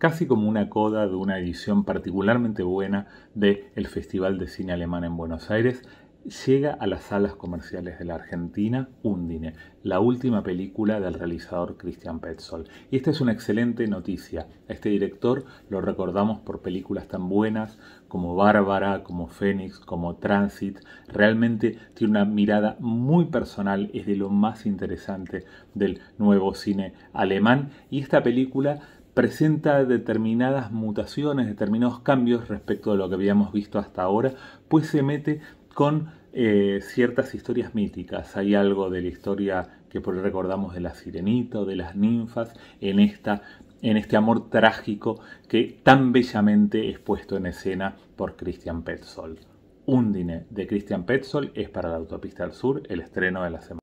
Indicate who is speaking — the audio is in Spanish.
Speaker 1: casi como una coda de una edición particularmente buena del el Festival de Cine Alemán en Buenos Aires, llega a las salas comerciales de la Argentina Undine, la última película del realizador Christian Petzold. Y esta es una excelente noticia. A este director lo recordamos por películas tan buenas como Bárbara, como Fénix, como Transit. Realmente tiene una mirada muy personal, es de lo más interesante del nuevo cine alemán. Y esta película presenta determinadas mutaciones, determinados cambios respecto a lo que habíamos visto hasta ahora, pues se mete con eh, ciertas historias míticas. Hay algo de la historia que por recordamos de la sirenita o de las ninfas en, esta, en este amor trágico que tan bellamente es puesto en escena por Christian Petzold. Undine de Christian Petzold es para la Autopista del Sur
Speaker 2: el estreno de la semana.